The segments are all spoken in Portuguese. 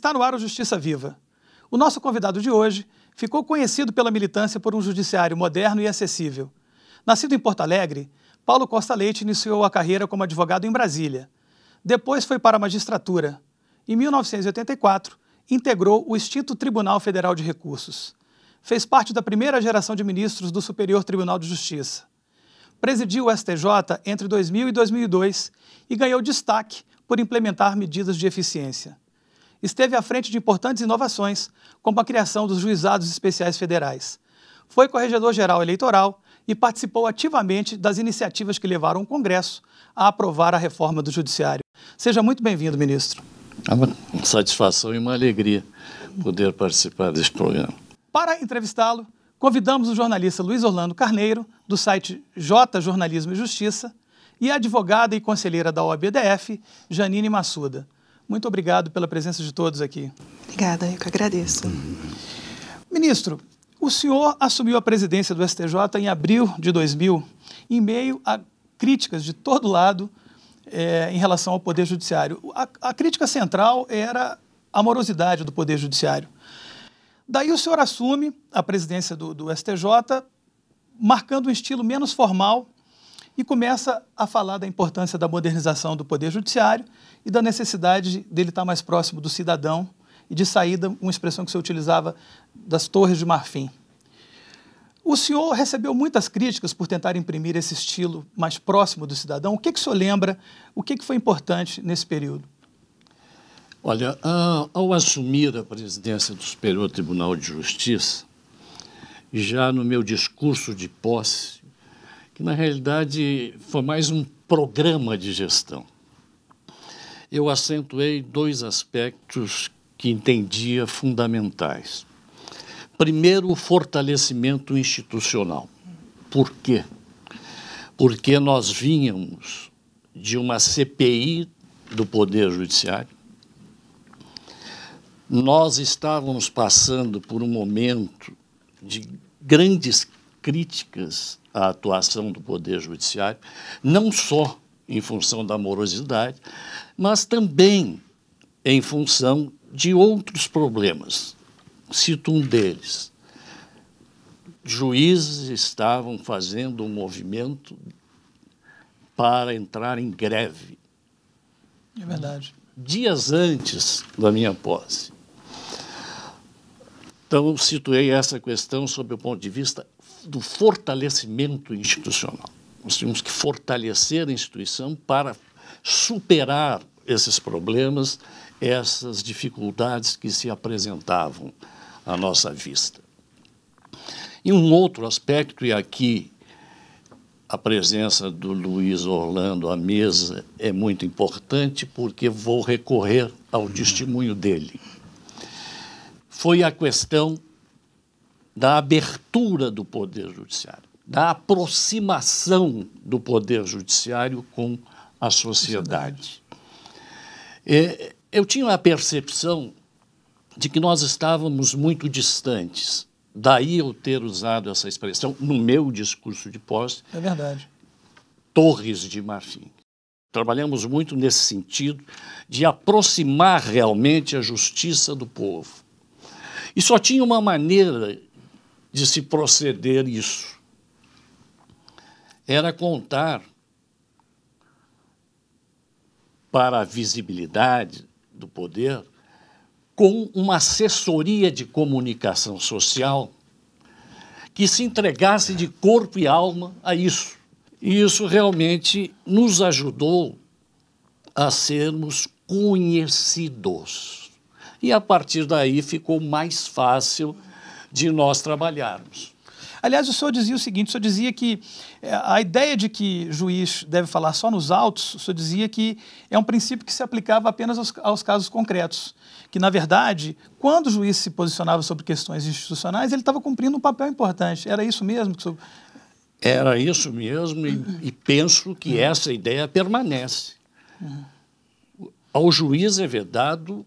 Está no ar o Justiça Viva. O nosso convidado de hoje ficou conhecido pela militância por um judiciário moderno e acessível. Nascido em Porto Alegre, Paulo Costa Leite iniciou a carreira como advogado em Brasília. Depois foi para a magistratura. Em 1984, integrou o extinto Tribunal Federal de Recursos. Fez parte da primeira geração de ministros do Superior Tribunal de Justiça. Presidiu o STJ entre 2000 e 2002 e ganhou destaque por implementar medidas de eficiência esteve à frente de importantes inovações, como a criação dos juizados especiais federais. Foi corregedor-geral eleitoral e participou ativamente das iniciativas que levaram o Congresso a aprovar a reforma do Judiciário. Seja muito bem-vindo, ministro. É uma satisfação e uma alegria poder participar deste programa. Para entrevistá-lo, convidamos o jornalista Luiz Orlando Carneiro, do site J Jornalismo e Justiça, e a advogada e conselheira da OABDF, Janine Massuda. Muito obrigado pela presença de todos aqui. Obrigada, eu que agradeço. Uhum. Ministro, o senhor assumiu a presidência do STJ em abril de 2000, em meio a críticas de todo lado é, em relação ao Poder Judiciário. A, a crítica central era a morosidade do Poder Judiciário. Daí o senhor assume a presidência do, do STJ, marcando um estilo menos formal e começa a falar da importância da modernização do Poder Judiciário e da necessidade dele estar mais próximo do cidadão e de saída, uma expressão que se utilizava das torres de marfim. O senhor recebeu muitas críticas por tentar imprimir esse estilo mais próximo do cidadão. O que, é que o senhor lembra? O que, é que foi importante nesse período? Olha, ah, ao assumir a presidência do Superior Tribunal de Justiça, já no meu discurso de posse, que na realidade foi mais um programa de gestão. Eu acentuei dois aspectos que entendia fundamentais. Primeiro, o fortalecimento institucional. Por quê? Porque nós vínhamos de uma CPI do Poder Judiciário, nós estávamos passando por um momento de grandes críticas a atuação do Poder Judiciário, não só em função da morosidade, mas também em função de outros problemas. Cito um deles. Juízes estavam fazendo um movimento para entrar em greve. É verdade. Dias antes da minha posse. Então, situei essa questão sob o ponto de vista do fortalecimento institucional. Nós tínhamos que fortalecer a instituição para superar esses problemas, essas dificuldades que se apresentavam à nossa vista. E um outro aspecto, e aqui a presença do Luiz Orlando à mesa é muito importante, porque vou recorrer ao testemunho dele. Foi a questão da abertura do Poder Judiciário, da aproximação do Poder Judiciário com a sociedade. É, eu tinha a percepção de que nós estávamos muito distantes. Daí eu ter usado essa expressão no meu discurso de posse. É verdade. Torres de marfim. Trabalhamos muito nesse sentido de aproximar realmente a justiça do povo. E só tinha uma maneira de se proceder isso. Era contar para a visibilidade do poder com uma assessoria de comunicação social que se entregasse de corpo e alma a isso. E isso realmente nos ajudou a sermos conhecidos. E a partir daí ficou mais fácil de nós trabalharmos. Aliás, o senhor dizia o seguinte: o senhor dizia que eh, a ideia de que juiz deve falar só nos autos, o senhor dizia que é um princípio que se aplicava apenas aos, aos casos concretos. Que, na verdade, quando o juiz se posicionava sobre questões institucionais, ele estava cumprindo um papel importante. Era isso mesmo que o senhor. Era isso mesmo, e, e penso que uhum. essa ideia permanece. Uhum. Ao juiz é vedado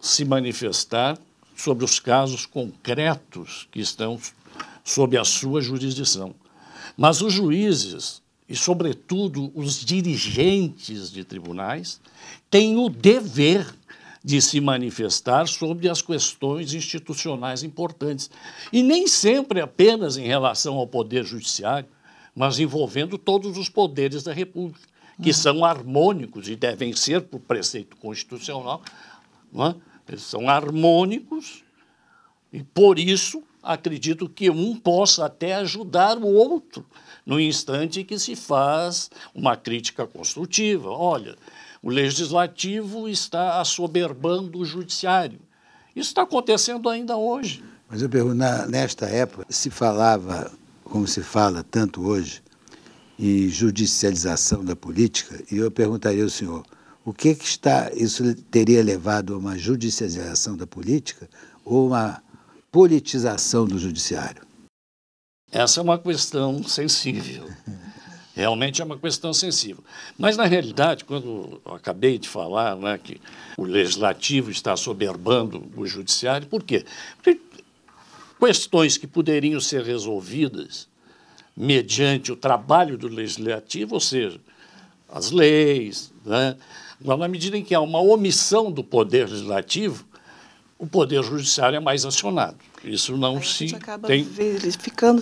se manifestar sobre os casos concretos que estão sob a sua jurisdição. Mas os juízes, e sobretudo os dirigentes de tribunais, têm o dever de se manifestar sobre as questões institucionais importantes. E nem sempre apenas em relação ao Poder Judiciário, mas envolvendo todos os poderes da República, que uhum. são harmônicos e devem ser, por preceito constitucional, não é? Eles são harmônicos e, por isso, acredito que um possa até ajudar o outro no instante que se faz uma crítica construtiva. Olha, o legislativo está assoberbando o judiciário. Isso está acontecendo ainda hoje. Mas eu pergunto, na, nesta época, se falava, como se fala tanto hoje, em judicialização da política, e eu perguntaria ao senhor, o que, que está, isso teria levado a uma judicialização da política ou uma politização do judiciário? Essa é uma questão sensível. Realmente é uma questão sensível. Mas, na realidade, quando eu acabei de falar né, que o legislativo está soberbando o judiciário, por quê? Porque questões que poderiam ser resolvidas mediante o trabalho do legislativo, ou seja, as leis, né, mas na medida em que há uma omissão do poder legislativo, o poder judiciário é mais acionado. Isso não se gente acaba tem...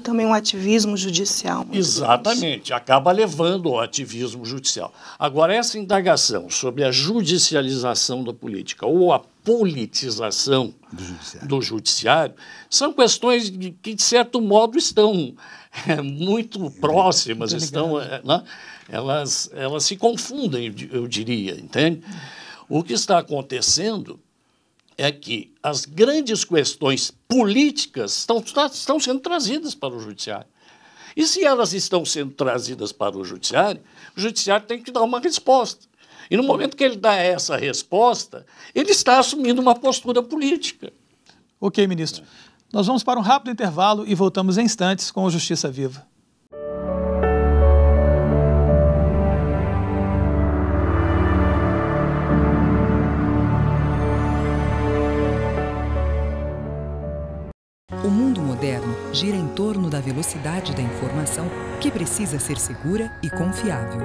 também um ativismo judicial. Né? Exatamente, acaba levando ao ativismo judicial. Agora essa indagação sobre a judicialização da política ou a politização do judiciário, do judiciário são questões que de certo modo estão é, muito próximas, estão é, né? elas elas se confundem, eu diria, entende? O que está acontecendo é que as grandes questões políticas estão, tá, estão sendo trazidas para o judiciário. E se elas estão sendo trazidas para o judiciário, o judiciário tem que dar uma resposta. E no momento que ele dá essa resposta, ele está assumindo uma postura política. Ok, ministro. Nós vamos para um rápido intervalo e voltamos em instantes com o Justiça Viva. torno da velocidade da informação, que precisa ser segura e confiável.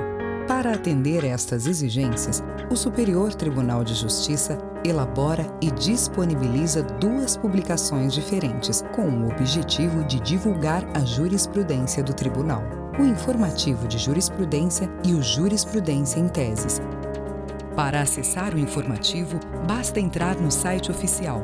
Para atender estas exigências, o Superior Tribunal de Justiça elabora e disponibiliza duas publicações diferentes, com o objetivo de divulgar a jurisprudência do Tribunal: o Informativo de Jurisprudência e o Jurisprudência em Teses. Para acessar o informativo, basta entrar no site oficial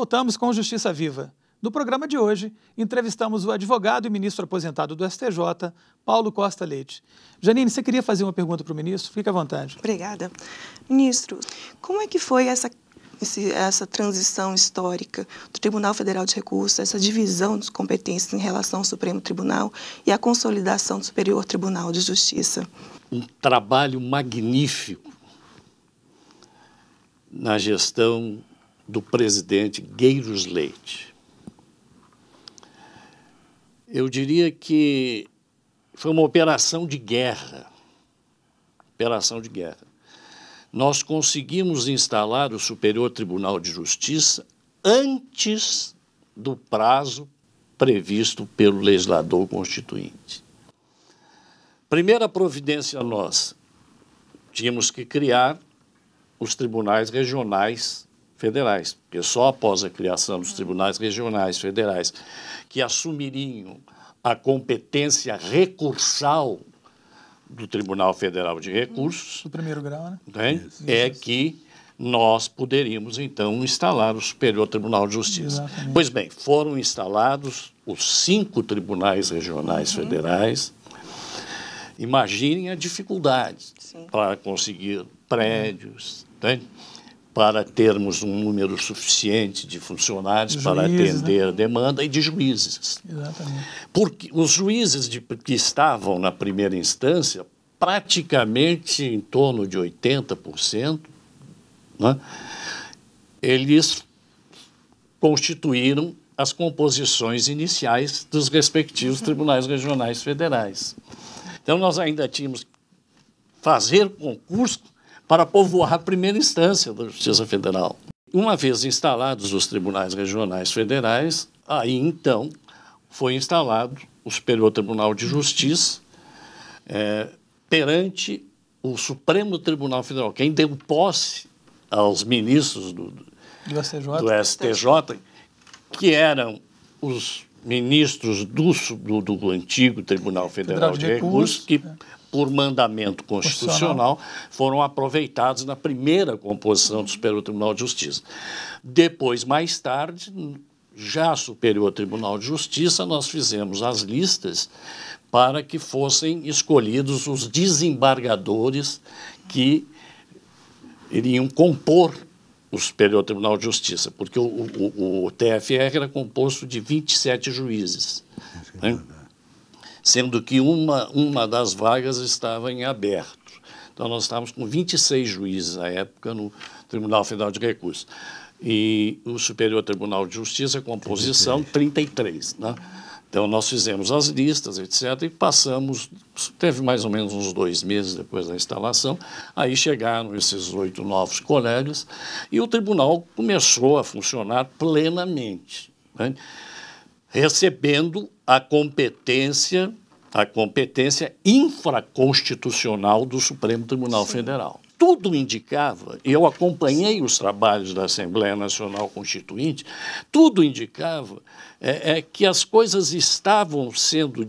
Voltamos com Justiça Viva. No programa de hoje, entrevistamos o advogado e ministro aposentado do STJ, Paulo Costa Leite. Janine, você queria fazer uma pergunta para o ministro? Fique à vontade. Obrigada. Ministro, como é que foi essa, essa transição histórica do Tribunal Federal de Recursos, essa divisão dos competências em relação ao Supremo Tribunal e a consolidação do Superior Tribunal de Justiça? Um trabalho magnífico na gestão do presidente Gueiros Leite. Eu diria que foi uma operação de guerra. Operação de guerra. Nós conseguimos instalar o Superior Tribunal de Justiça antes do prazo previsto pelo legislador constituinte. Primeira providência nossa, tínhamos que criar os tribunais regionais federais, porque só após a criação dos tribunais regionais federais, que assumiriam a competência recursal do Tribunal Federal de Recursos. Do primeiro grau, né? né? É que nós poderíamos, então, instalar o Superior Tribunal de Justiça. Exatamente. Pois bem, foram instalados os cinco tribunais regionais uhum. federais. Imaginem a dificuldade Sim. para conseguir prédios, uhum. Né? para termos um número suficiente de funcionários juízes, para né? atender né? a demanda e de juízes. Exatamente. Porque os juízes de, que estavam na primeira instância, praticamente em torno de 80%, né, eles constituíram as composições iniciais dos respectivos uhum. tribunais regionais federais. Então, nós ainda tínhamos que fazer concurso para povoar a primeira instância da Justiça Federal. Uma vez instalados os tribunais regionais federais, aí então foi instalado o Superior Tribunal de Justiça é, perante o Supremo Tribunal Federal. Quem deu posse aos ministros do, do, STJ. do STJ, que eram os ministros do, do, do antigo Tribunal Federal, Federal de, de Recursos, Recursos que né? por mandamento constitucional, foram aproveitados na primeira composição do Superior Tribunal de Justiça. Depois, mais tarde, já Superior Tribunal de Justiça, nós fizemos as listas para que fossem escolhidos os desembargadores que iriam compor o Superior Tribunal de Justiça, porque o, o, o TFR era composto de 27 juízes, né? sendo que uma, uma das vagas estava em aberto. Então, nós estávamos com 26 juízes à época no Tribunal Federal de Recursos. E o Superior Tribunal de Justiça, composição, 33. 33 né? Então, nós fizemos as listas, etc., e passamos, teve mais ou menos uns dois meses depois da instalação, aí chegaram esses oito novos colegas e o tribunal começou a funcionar plenamente, né? recebendo a competência, a competência infraconstitucional do Supremo Tribunal Sim. Federal tudo indicava, e eu acompanhei os trabalhos da Assembleia Nacional Constituinte, tudo indicava é, é, que as coisas estavam sendo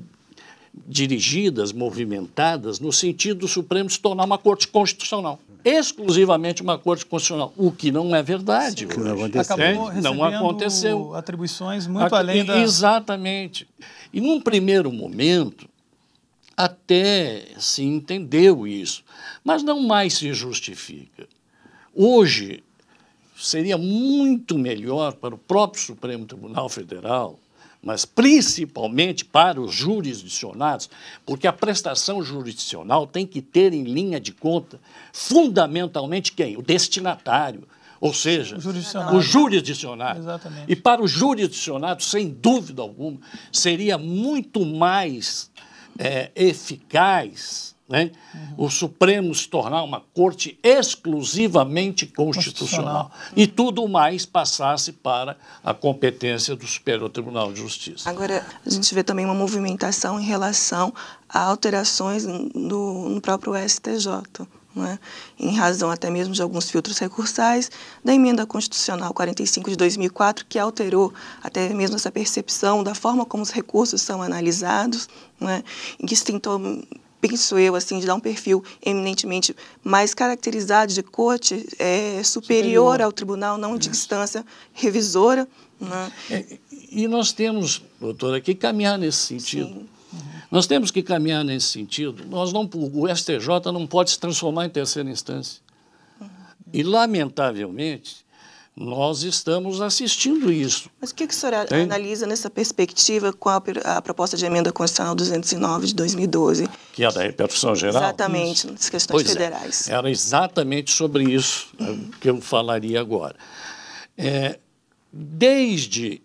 dirigidas, movimentadas, no sentido do Supremo se tornar uma corte constitucional. Exclusivamente uma corte constitucional, o que não é verdade. Sim, não aconteceu. Acabou é, não aconteceu. atribuições muito Ac além da... Exatamente. E num primeiro momento, até se entendeu isso, mas não mais se justifica. Hoje, seria muito melhor para o próprio Supremo Tribunal Federal, mas principalmente para os jurisdicionados, porque a prestação jurisdicional tem que ter em linha de conta, fundamentalmente, quem? O destinatário. Ou seja, o jurisdicionado. Exatamente. E para o jurisdicionado, sem dúvida alguma, seria muito mais é, eficaz né, uhum. o Supremo se tornar uma corte exclusivamente constitucional, constitucional, e tudo mais passasse para a competência do Superior Tribunal de Justiça. Agora, a gente vê também uma movimentação em relação a alterações no próprio STJ. É? em razão até mesmo de alguns filtros recursais, da emenda constitucional 45 de 2004, que alterou até mesmo essa percepção da forma como os recursos são analisados, é? em que se tentou penso eu, assim, de dar um perfil eminentemente mais caracterizado de corte é, superior, superior, ao tribunal, não de Isso. instância revisora. Né? É, e nós temos, doutora, que caminhar nesse sentido. Sim. Nós temos que caminhar nesse sentido. Nós não, o STJ não pode se transformar em terceira instância. E, lamentavelmente, nós estamos assistindo isso. Mas o que, que a senhora Tem? analisa nessa perspectiva com a, a, proposta de emenda constitucional 209 de 2012? Que é da repercussão geral? Exatamente, isso. nas questões pois é. federais. É, era exatamente sobre isso uhum. que eu falaria agora. É, desde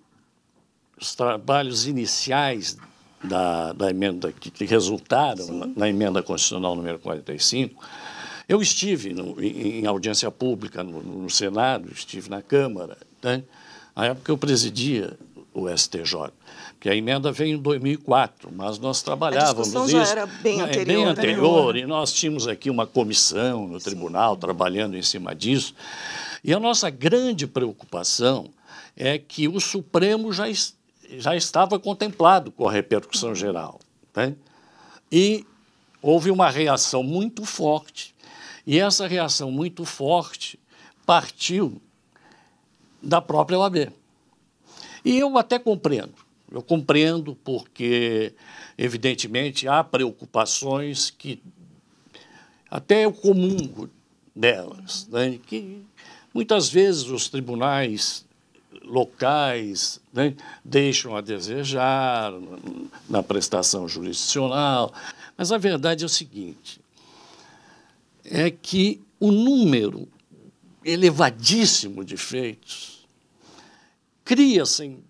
os trabalhos iniciais da, da emenda que, que resultaram na, na, emenda constitucional número 45, eu estive no, em, em, audiência pública no, no, Senado, estive na Câmara, né? na época eu presidia o STJ, que a emenda veio em 2004, mas nós trabalhávamos a isso. já era bem é, anterior. Bem né? anterior, e nós tínhamos aqui uma comissão no tribunal Sim. trabalhando em cima disso. E a nossa grande preocupação é que o Supremo já está já estava contemplado com a repercussão geral. Tá? E houve uma reação muito forte. E essa reação muito forte partiu da própria OAB. E eu até compreendo. Eu compreendo porque, evidentemente, há preocupações que até eu comungo delas, né? que muitas vezes os tribunais locais né, deixam a desejar na prestação jurisdicional. Mas a verdade é o seguinte: é que o número elevadíssimo de feitos cria, sem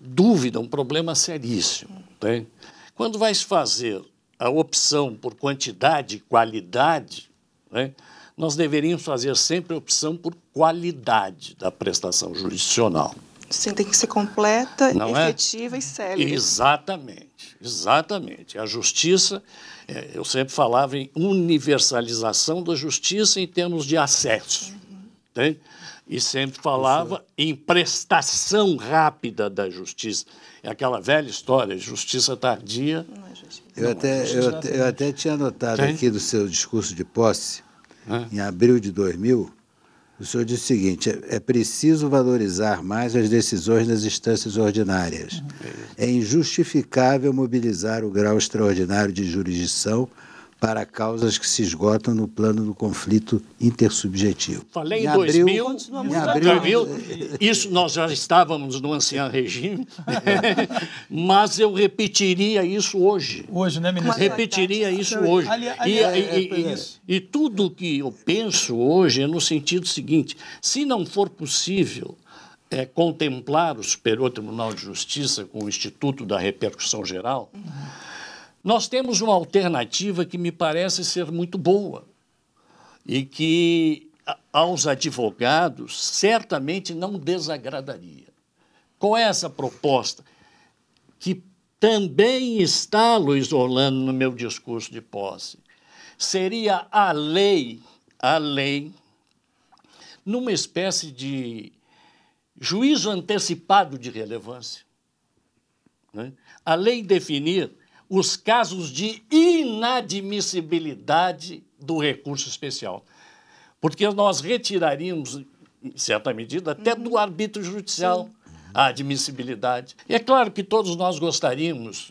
dúvida, um problema seríssimo. Né? Quando vai se fazer a opção por quantidade e qualidade, né, nós deveríamos fazer sempre opção por qualidade da prestação jurisdicional. Sim, tem que ser completa, Não é? efetiva é? e célere. Exatamente, exatamente. A justiça, é, eu sempre falava em universalização da justiça em termos de acesso. Uhum. e sempre falava é. em prestação rápida da justiça. É aquela velha história, justiça tardia. Não é justiça. Eu, não, até, justiça eu, eu, até tinha anotado aqui do seu discurso de posse é. em abril de 2000, o senhor disse o seguinte: é, é preciso valorizar mais as decisões nas instâncias ordinárias. Hum. É injustificável mobilizar o grau extraordinário de jurisdição para causas que se esgotam no plano do conflito intersubjetivo. Falei em, em abril, 2000, em abril, isso nós já estávamos no ancião regime, mas eu repetiria isso hoje. Hoje, né, ministro? Repetiria isso hoje. E, e, é, é, é e, e tudo que eu penso hoje é no sentido seguinte, se não for possível é, contemplar o Superior Tribunal de Justiça com o Instituto da Repercussão Geral, uhum nós temos uma alternativa que me parece ser muito boa e que aos advogados certamente não desagradaria. Com essa proposta, que também está, Luiz Orlando, no meu discurso de posse, seria a lei, a lei, numa espécie de juízo antecipado de relevância. Né? A lei definir os casos de inadmissibilidade do recurso especial. Porque nós retiraríamos, em certa medida, até do uhum. arbítrio judicial a admissibilidade. E é claro que todos nós gostaríamos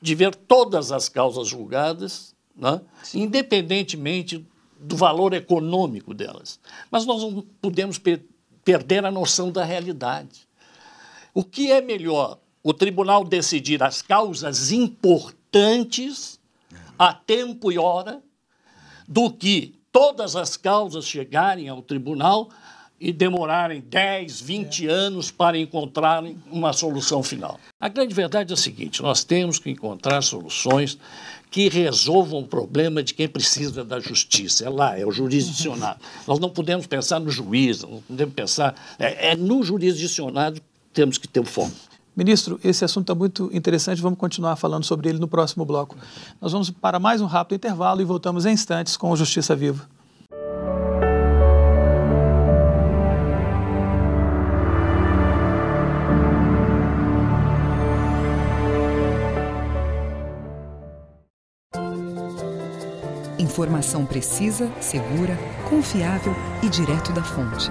de ver todas as causas julgadas, né? independentemente do valor econômico delas. Mas nós não podemos per perder a noção da realidade. O que é melhor? o tribunal decidir as causas importantes a tempo e hora do que todas as causas chegarem ao tribunal e demorarem 10, 20 é. anos para encontrarem uma solução final. A grande verdade é a seguinte: nós temos que encontrar soluções que resolvam o problema de quem precisa da justiça. É lá, é o jurisdicionado. nós não podemos pensar no juiz, não podemos pensar. É, é no jurisdicionado que temos que ter o foco. Ministro, esse assunto é muito interessante, vamos continuar falando sobre ele no próximo bloco. Nós vamos para mais um rápido intervalo e voltamos em instantes com o Justiça Viva. Informação precisa, segura, confiável e direto da fonte.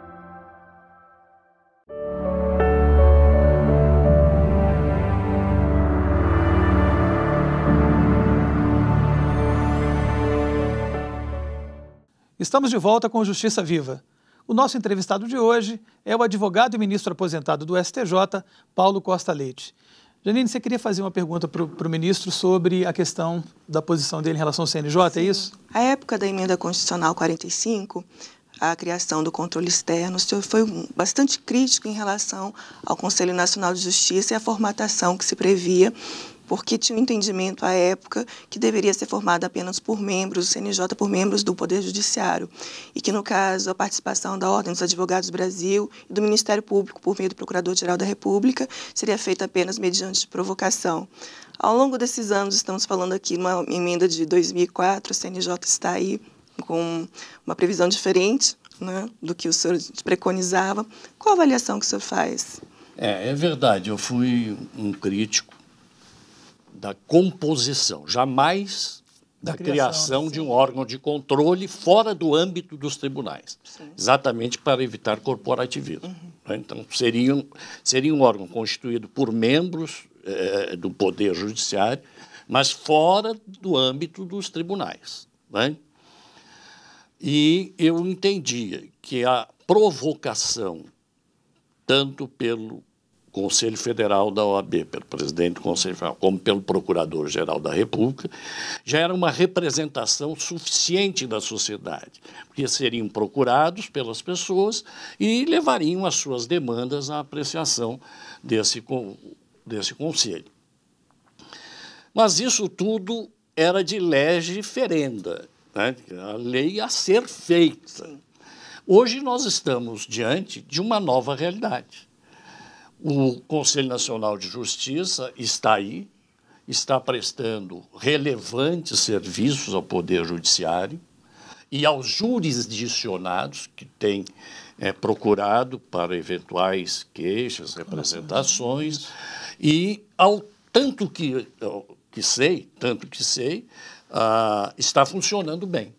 Estamos de volta com Justiça Viva. O nosso entrevistado de hoje é o advogado e ministro aposentado do STJ, Paulo Costa Leite. Janine, você queria fazer uma pergunta para o ministro sobre a questão da posição dele em relação ao CNJ, é Sim. é isso? A época da emenda constitucional 45, a criação do controle externo, o senhor foi bastante crítico em relação ao Conselho Nacional de Justiça e a formatação que se previa porque tinha um entendimento à época que deveria ser formada apenas por membros, do CNJ por membros do Poder Judiciário, e que, no caso, a participação da Ordem dos Advogados do Brasil e do Ministério Público por meio do Procurador-Geral da República seria feita apenas mediante provocação. Ao longo desses anos, estamos falando aqui numa emenda de 2004, o CNJ está aí com uma previsão diferente né, do que o senhor preconizava. Qual a avaliação que o senhor faz? É, é verdade, eu fui um crítico da composição, jamais da, criação, criação de um órgão de controle fora do âmbito dos tribunais, sim. exatamente para evitar corporativismo. Uhum. Né? Então, seria um, seria um órgão constituído por membros eh, do Poder Judiciário, mas fora do âmbito dos tribunais. Né? E eu entendia que a provocação, tanto pelo Conselho Federal da OAB, pelo presidente do Conselho Federal, como pelo Procurador-Geral da República, já era uma representação suficiente da sociedade, porque seriam procurados pelas pessoas e levariam as suas demandas à apreciação desse, desse Conselho. Mas isso tudo era de lege ferenda, né? a lei a ser feita. Hoje nós estamos diante de uma nova realidade o Conselho Nacional de Justiça está aí, está prestando relevantes serviços ao Poder Judiciário e aos jurisdicionados que têm é, procurado para eventuais queixas, representações, e ao tanto que, que sei, tanto que sei, ah, está funcionando bem.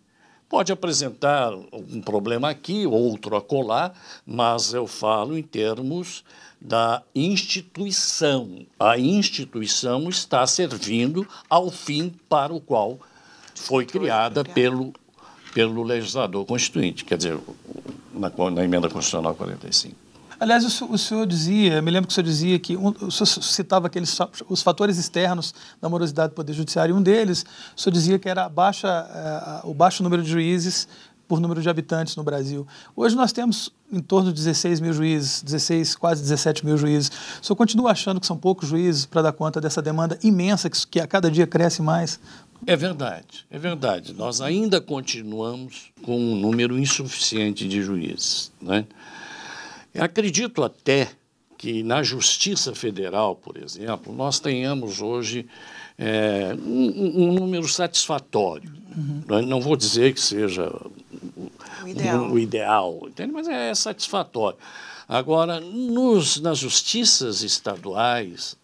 Pode apresentar um problema aqui, outro acolá, mas eu falo em termos da instituição. A instituição está servindo ao fim para o qual foi criada pelo, pelo legislador constituinte, quer dizer, na, na emenda constitucional 45. Aliás, o senhor, o, senhor dizia, me lembro que o senhor dizia que um, o senhor citava aqueles os fatores externos da morosidade do Poder Judiciário, e um deles, o senhor dizia que era baixa, eh, o baixo número de juízes por número de habitantes no Brasil. Hoje nós temos em torno de 16 mil juízes, 16, quase 17 mil juízes. Só continuo achando que são poucos juízes para dar conta dessa demanda imensa que, que a cada dia cresce mais. É verdade, é verdade. Nós ainda continuamos com um número insuficiente de juízes. Né? Eu acredito até que na Justiça Federal, por exemplo, nós tenhamos hoje é, um, um, número satisfatório. Uhum. Não é? vou dizer que seja o ideal. o ideal entende? Mas é, é satisfatório. Agora, nos, nas justiças estaduais,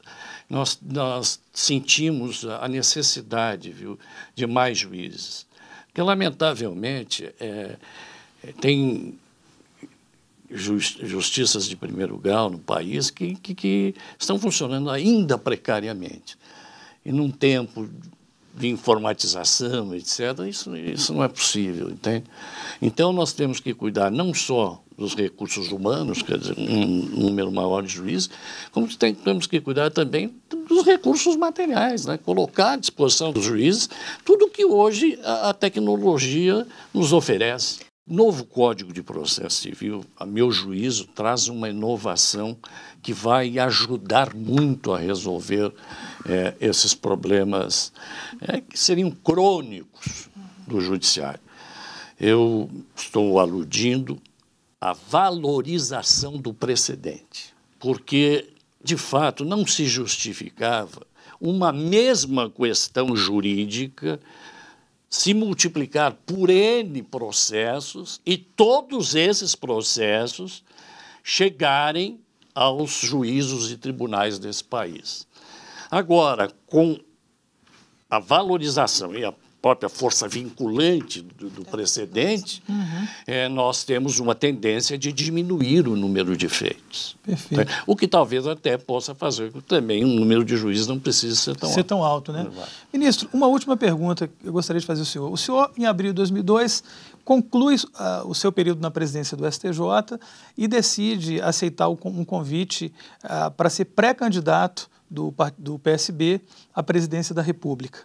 nós, nós sentimos a necessidade viu, de mais juízes. Porque, lamentavelmente, é, é tem justiças de primeiro grau no país que, que, que, estão funcionando ainda precariamente. E num tempo de informatização, etc., isso, isso não é possível, entende? Então, nós temos que cuidar não só dos recursos humanos, quer dizer, um número maior de juízes, como tem, temos que cuidar também dos recursos materiais, né? colocar à disposição dos juízes tudo que hoje a, a tecnologia nos oferece novo Código de Processo Civil, a meu juízo, traz uma inovação que vai ajudar muito a resolver é, esses problemas é, que seriam crônicos do Judiciário. Eu estou aludindo à valorização do precedente, porque, de fato, não se justificava uma mesma questão jurídica se multiplicar por N processos e todos esses processos chegarem aos juízos e tribunais desse país. Agora, com a valorização e a própria força vinculante do, do precedente, uhum. é, nós temos uma tendência de diminuir o número de feitos. Perfeito. Né? O que talvez até possa fazer que também o número de juízes não precise ser tão ser alto. tão alto, né? Vai. Ministro, uma última pergunta que eu gostaria de fazer ao senhor. O senhor, em abril de 2002, conclui uh, o seu período na presidência do STJ e decide aceitar o, um convite uh, para ser pré-candidato do, do PSB à presidência da República.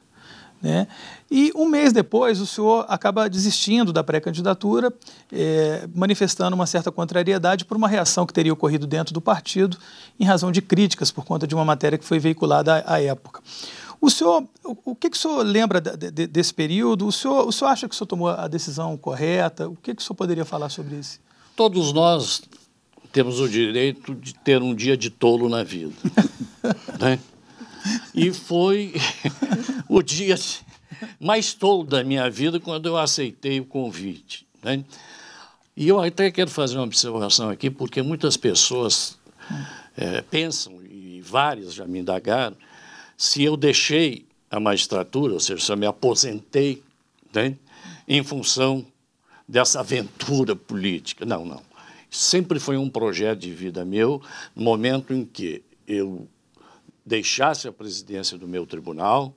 Né? E um mês depois, o senhor acaba desistindo da pré-candidatura, eh, manifestando uma certa contrariedade por uma reação que teria ocorrido dentro do partido, em razão de críticas por conta de uma matéria que foi veiculada à, à época. O senhor, o, o que, que, o senhor lembra de, de, desse período? O senhor, o senhor acha que o senhor tomou a decisão correta? O que, que o senhor poderia falar sobre isso? Todos nós temos o direito de ter um dia de tolo na vida. né? E foi o dia mais tolo da minha vida quando eu aceitei o convite. Né? E eu até quero fazer uma observação aqui, porque muitas pessoas é, pensam, e várias já me indagaram, se eu deixei a magistratura, ou seja, se eu me aposentei né, em função dessa aventura política. Não, não. Sempre foi um projeto de vida meu, no momento em que eu deixasse a presidência do meu tribunal,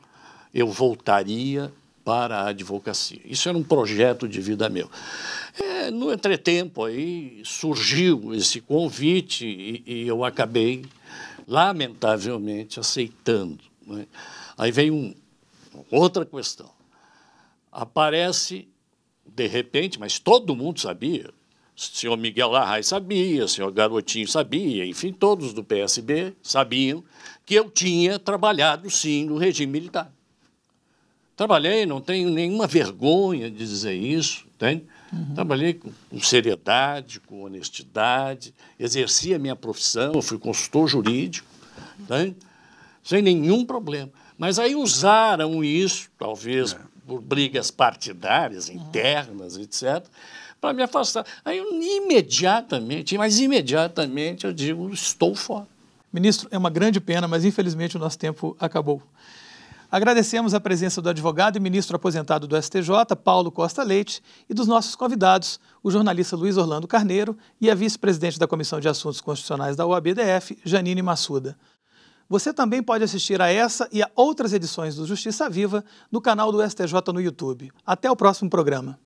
eu voltaria para a advocacia. Isso era um projeto de vida meu. É, no entretempo, aí surgiu esse convite e, e eu acabei, lamentavelmente, aceitando. Né? Aí vem um, outra questão. Aparece, de repente, mas todo mundo sabia, o senhor Miguel Arraes sabia, o senhor Garotinho sabia, enfim, todos do PSB sabiam que eu tinha trabalhado, sim, no regime militar. Trabalhei, não tenho nenhuma vergonha de dizer isso, Uhum. Trabalhei com, com, seriedade, com honestidade, exerci a minha profissão, eu fui consultor jurídico, entende? sem nenhum problema. Mas aí usaram isso, talvez é. por brigas partidárias, uhum. internas, etc., para me afastar. Aí eu, imediatamente, mas imediatamente eu digo, estou fora. Ministro, é uma grande pena, mas infelizmente o nosso tempo acabou. Agradecemos a presença do advogado e ministro aposentado do STJ, Paulo Costa Leite, e dos nossos convidados, o jornalista Luiz Orlando Carneiro e a vice-presidente da Comissão de Assuntos Constitucionais da OABDF, Janine Massuda. Você também pode assistir a essa e a outras edições do Justiça Viva no canal do STJ no YouTube. Até o próximo programa.